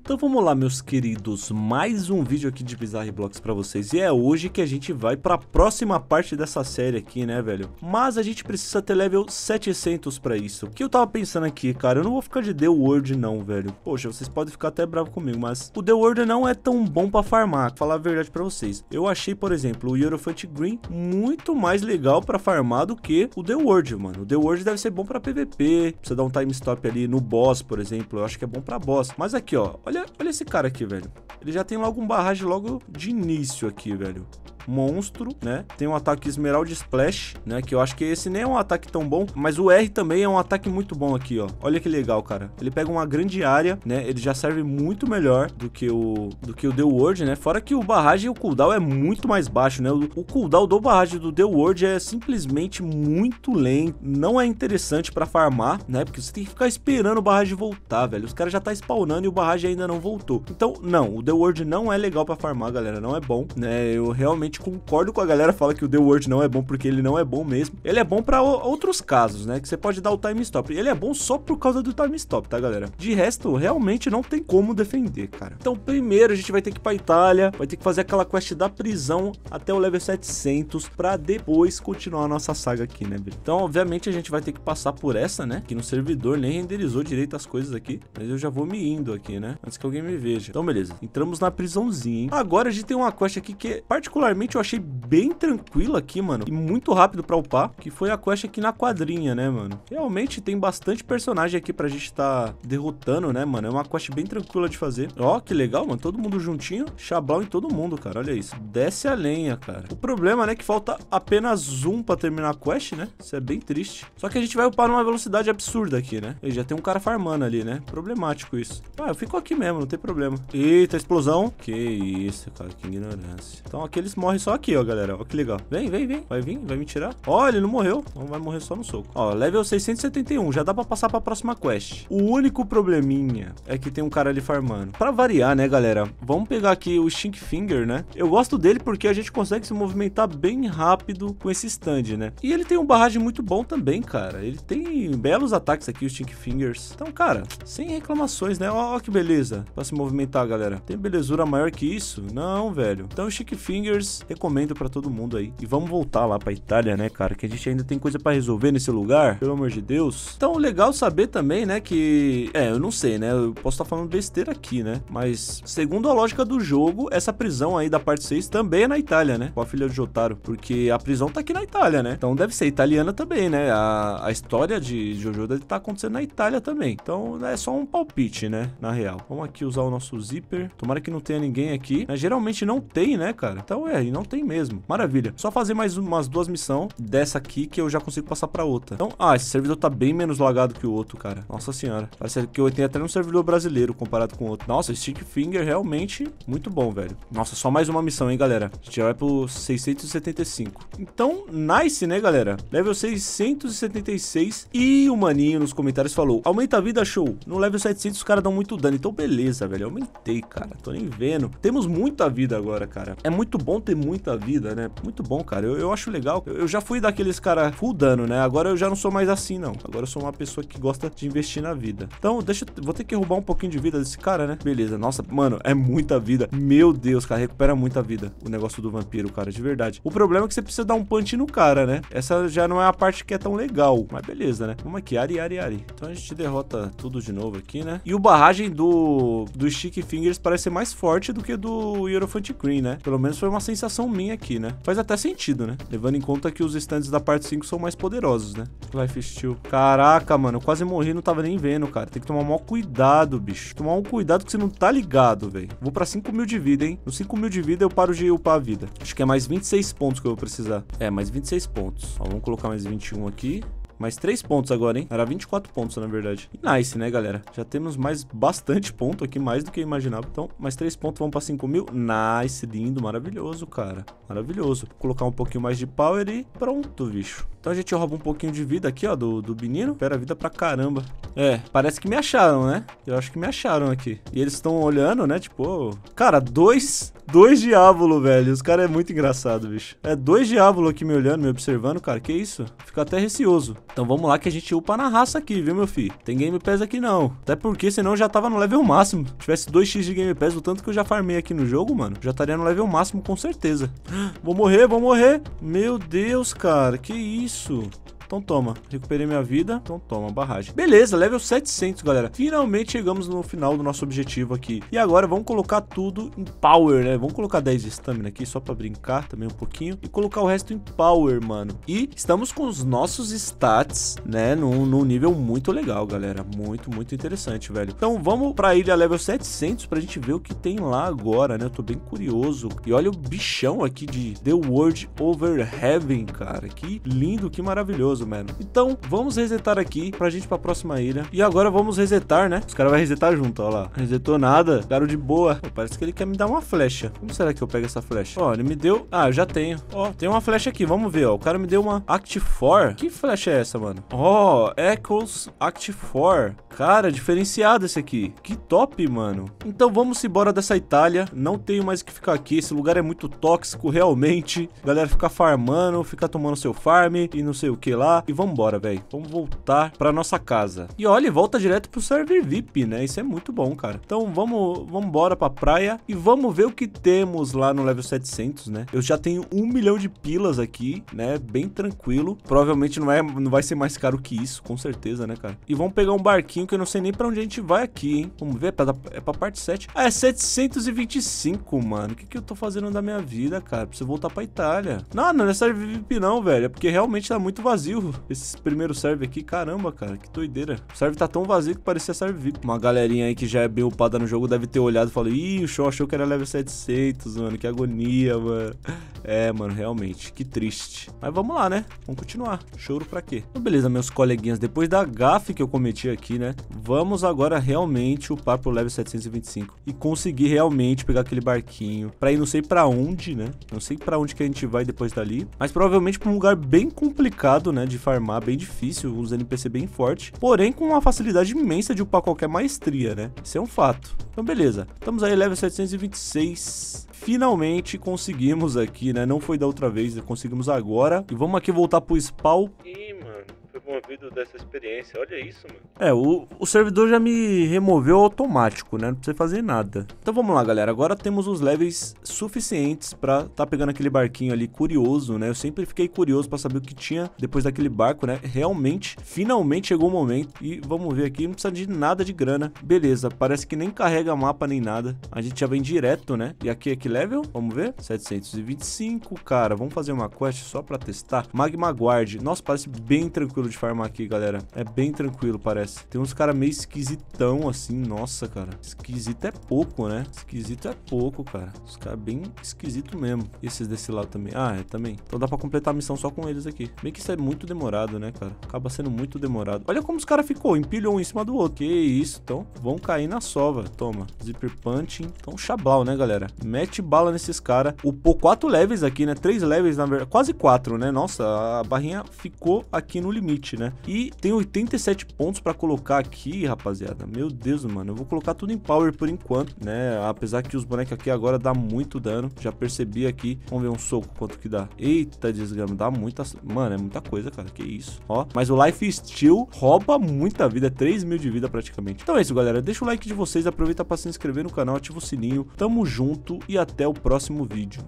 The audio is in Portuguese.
Então vamos lá meus queridos, mais um vídeo aqui de Bizarre Blocks pra vocês E é hoje que a gente vai pra próxima parte dessa série aqui, né velho Mas a gente precisa ter level 700 pra isso O que eu tava pensando aqui, cara, eu não vou ficar de The World não, velho Poxa, vocês podem ficar até bravo comigo, mas o The World não é tão bom pra farmar Falar a verdade pra vocês Eu achei, por exemplo, o Eurofant Green muito mais legal pra farmar do que o The World, mano O The World deve ser bom pra PVP Precisa dar um time stop ali no boss, por exemplo Eu acho que é bom pra boss Mas aqui, ó Olha, olha esse cara aqui, velho. Ele já tem logo um barragem logo de início aqui, velho monstro, né? Tem um ataque Esmeralda Splash, né? Que eu acho que esse nem é um ataque tão bom, mas o R também é um ataque muito bom aqui, ó. Olha que legal, cara. Ele pega uma grande área, né? Ele já serve muito melhor do que o do que o The World, né? Fora que o barragem e o cooldown é muito mais baixo, né? O, o cooldown do barragem do The World é simplesmente muito lento, não é interessante para farmar, né? Porque você tem que ficar esperando o barragem voltar, velho. Os caras já tá spawnando e o barragem ainda não voltou. Então, não, o The World não é legal para farmar, galera, não é bom, né? Eu realmente realmente concordo com a galera fala que o The Word não é bom porque ele não é bom mesmo. Ele é bom para outros casos, né? Que você pode dar o time stop. Ele é bom só por causa do time stop, tá, galera? De resto, realmente não tem como defender, cara. Então, primeiro a gente vai ter que ir pra Itália, vai ter que fazer aquela quest da prisão até o level 700 para depois continuar a nossa saga aqui, né, Bri? Então, obviamente a gente vai ter que passar por essa, né? Que no servidor nem renderizou direito as coisas aqui, mas eu já vou me indo aqui, né? Antes que alguém me veja. Então, beleza. Entramos na prisãozinha, hein? Agora a gente tem uma quest aqui que é particularmente eu achei bem tranquila aqui, mano. E muito rápido pra upar, que foi a quest aqui na quadrinha, né, mano? Realmente tem bastante personagem aqui pra gente tá derrotando, né, mano? É uma quest bem tranquila de fazer. Ó, que legal, mano. Todo mundo juntinho. chabão em todo mundo, cara. Olha isso. Desce a lenha, cara. O problema, né, é que falta apenas um pra terminar a quest, né? Isso é bem triste. Só que a gente vai upar numa velocidade absurda aqui, né? E já tem um cara farmando ali, né? Problemático isso. Ah, eu fico aqui mesmo, não tem problema. Eita, explosão. Que isso, cara. Que ignorância. Então aqui eles morrem morre só aqui, ó, galera. Ó que legal. Vem, vem, vem. Vai vir, vai me tirar. Ó, ele não morreu. Não vai morrer só no soco. Ó, level 671. Já dá pra passar pra próxima quest. O único probleminha é que tem um cara ali farmando. Pra variar, né, galera? Vamos pegar aqui o Stink Finger, né? Eu gosto dele porque a gente consegue se movimentar bem rápido com esse stand, né? E ele tem um barragem muito bom também, cara. Ele tem belos ataques aqui, o Stink Fingers. Então, cara, sem reclamações, né? Ó, ó que beleza. Pra se movimentar, galera. Tem belezura maior que isso? Não, velho. Então, o Stink Fingers recomendo para todo mundo aí. E vamos voltar lá para Itália, né, cara? Que a gente ainda tem coisa para resolver nesse lugar, pelo amor de Deus. Então, legal saber também, né, que é, eu não sei, né? Eu posso estar tá falando besteira aqui, né? Mas segundo a lógica do jogo, essa prisão aí da parte 6 também é na Itália, né? Com a filha de Jotaro, porque a prisão tá aqui na Itália, né? Então deve ser italiana também, né? A, a história de Jojo deve estar tá acontecendo na Itália também. Então né, é só um palpite, né? Na real. Vamos aqui usar o nosso zíper. Tomara que não tenha ninguém aqui. Mas, geralmente não tem, né, cara? Então é não tem mesmo. Maravilha. Só fazer mais umas duas missões dessa aqui que eu já consigo passar pra outra. Então, ah, esse servidor tá bem menos lagado que o outro, cara. Nossa senhora. Parece que eu tenho até um servidor brasileiro comparado com o outro. Nossa, Stick Finger realmente muito bom, velho. Nossa, só mais uma missão, hein, galera. A gente já vai pro 675. Então, nice, né, galera? Level 676 e o maninho nos comentários falou, aumenta a vida, show. No level 700 os caras dão muito dano. Então, beleza, velho. aumentei, cara. Tô nem vendo. Temos muita vida agora, cara. É muito bom ter ter muita vida, né? Muito bom, cara. Eu, eu acho legal. Eu, eu já fui daqueles cara full dano, né? Agora eu já não sou mais assim, não. Agora eu sou uma pessoa que gosta de investir na vida. Então, deixa. Eu, vou ter que roubar um pouquinho de vida desse cara, né? Beleza. Nossa, mano, é muita vida. Meu Deus, cara, recupera muita vida o negócio do vampiro, cara, de verdade. O problema é que você precisa dar um punch no cara, né? Essa já não é a parte que é tão legal. Mas beleza, né? Vamos aqui, Ari, Ari, Ari. Então a gente derrota tudo de novo aqui, né? E o barragem do, do Chique Fingers parece ser mais forte do que do Eurofant Green, né? Pelo menos foi uma sensação sensação minha aqui, né? Faz até sentido, né? Levando em conta que os stands da parte 5 são mais poderosos, né? Life Steel. Caraca, mano. Eu quase morri não tava nem vendo, cara. Tem que tomar maior cuidado, bicho. Tomar um cuidado que você não tá ligado, velho. Vou pra 5 mil de vida, hein? No 5 mil de vida eu paro de upar a vida. Acho que é mais 26 pontos que eu vou precisar. É, mais 26 pontos. Ó, vamos colocar mais 21 aqui. Mais 3 pontos agora, hein? Era 24 pontos, na verdade. Nice, né, galera? Já temos mais bastante ponto aqui, mais do que eu imaginava. Então, mais 3 pontos, vamos pra 5 mil. Nice, lindo, maravilhoso, cara. Maravilhoso. Vou colocar um pouquinho mais de power e pronto, bicho. Então a gente rouba um pouquinho de vida aqui, ó, do, do menino. Pera vida pra caramba. É, parece que me acharam, né? Eu acho que me acharam aqui. E eles estão olhando, né? Tipo, cara, dois, dois diábulo, velho. Os caras é muito engraçado, bicho. É dois diábulo aqui me olhando, me observando, cara. Que isso? fica até receoso. Então vamos lá que a gente upa na raça aqui, viu, meu filho? Tem Game Pass aqui não. Até porque senão eu já tava no level máximo. Se tivesse 2x de Game Pass, o tanto que eu já farmei aqui no jogo, mano, já estaria no level máximo com certeza. Vou morrer, vou morrer. Meu Deus, cara, que isso? Então toma. Recuperei minha vida. Então toma, barragem. Beleza, level 700, galera. Finalmente chegamos no final do nosso objetivo aqui. E agora vamos colocar tudo em power, né? Vamos colocar 10 de stamina aqui só pra brincar também um pouquinho. E colocar o resto em power, mano. E estamos com os nossos stats, né? Num, num nível muito legal, galera. Muito, muito interessante, velho. Então vamos pra ilha level 700 pra gente ver o que tem lá agora, né? Eu tô bem curioso. E olha o bichão aqui de The World Over Heaven, cara. Que lindo, que maravilhoso mano. Então, vamos resetar aqui pra gente ir pra próxima ilha. E agora vamos resetar, né? Os caras vão resetar junto, ó lá. Resetou nada. Caro de boa. Pô, parece que ele quer me dar uma flecha. Como será que eu pego essa flecha? Ó, ele me deu... Ah, eu já tenho. Ó, tem uma flecha aqui. Vamos ver, ó. O cara me deu uma Act 4. Que flecha é essa, mano? Ó, Echoes Act 4. Cara, diferenciado esse aqui. Que top, mano. Então vamos embora dessa Itália. Não tenho mais o que ficar aqui. Esse lugar é muito tóxico, realmente. galera fica farmando, fica tomando seu farm e não sei o que lá lá e vambora, velho. Vamos voltar pra nossa casa. E olha, volta direto pro server VIP, né? Isso é muito bom, cara. Então vamos, vamos embora pra praia e vamos ver o que temos lá no level 700, né? Eu já tenho um milhão de pilas aqui, né? Bem tranquilo. Provavelmente não, é, não vai ser mais caro que isso, com certeza, né, cara? E vamos pegar um barquinho que eu não sei nem pra onde a gente vai aqui, hein? Vamos ver, é pra, é pra parte 7. Ah, é 725, mano. O que, que eu tô fazendo da minha vida, cara? Preciso voltar pra Itália. Não, não é server VIP não, velho. É porque realmente tá muito vazio vazio esse primeiro serve aqui. Caramba, cara, que doideira. O serve tá tão vazio que parecia serve VIP. Uma galerinha aí que já é bem upada no jogo deve ter olhado e falou: Ih, o show achou que era level 700, mano. Que agonia, mano. É, mano, realmente. Que triste. Mas vamos lá, né? Vamos continuar. Choro pra quê? Então, beleza, meus coleguinhas. Depois da gafe que eu cometi aqui, né? Vamos agora realmente upar pro level 725 e conseguir realmente pegar aquele barquinho pra ir não sei pra onde, né? Não sei pra onde que a gente vai depois dali. Mas provavelmente pra um lugar bem complicado, né? Né, de farmar bem difícil, uns NPC bem forte, porém com uma facilidade imensa de upar qualquer maestria, né? Isso é um fato. Então beleza, estamos aí level 726, finalmente conseguimos aqui, né? Não foi da outra vez, né? conseguimos agora. E vamos aqui voltar pro spawn. E foi dessa experiência. Olha isso, mano. É, o, o servidor já me removeu automático, né? Não precisa fazer nada. Então vamos lá, galera. Agora temos os levels suficientes pra tá pegando aquele barquinho ali curioso, né? Eu sempre fiquei curioso pra saber o que tinha depois daquele barco, né? Realmente, finalmente chegou o momento. E vamos ver aqui, não precisa de nada de grana. Beleza, parece que nem carrega mapa nem nada. A gente já vem direto, né? E aqui é que level? Vamos ver? 725, cara. Vamos fazer uma quest só pra testar. Magma Guard. Nossa, parece bem tranquilo tranquilo de farmar aqui, galera. É bem tranquilo, parece. Tem uns caras meio esquisitão, assim. Nossa, cara. Esquisito é pouco, né? Esquisito é pouco, cara. Os caras bem esquisito mesmo. E esses desse lado também. Ah, é, também. Então dá pra completar a missão só com eles aqui. Bem que isso é muito demorado, né, cara? Acaba sendo muito demorado. Olha como os caras ficou. Empilhou um em cima do outro. Que isso. Então vão cair na sova. Toma. Zipper punching. Então chablau, né, galera? Mete bala nesses caras. Upou quatro levels aqui, né? Três levels, na verdade. Quase quatro, né? Nossa, a barrinha ficou aqui no limite né? E tem 87 pontos para colocar aqui, rapaziada. Meu Deus, mano. Eu vou colocar tudo em Power por enquanto, né? Apesar que os bonecos aqui agora dá muito dano. Já percebi aqui. Vamos ver um soco quanto que dá. Eita, desgrama. Dá muita... Mano, é muita coisa, cara. Que isso. Ó. Mas o Life Steal rouba muita vida. 3 mil de vida praticamente. Então é isso, galera. Deixa o like de vocês. Aproveita para se inscrever no canal. Ativa o sininho. Tamo junto e até o próximo vídeo.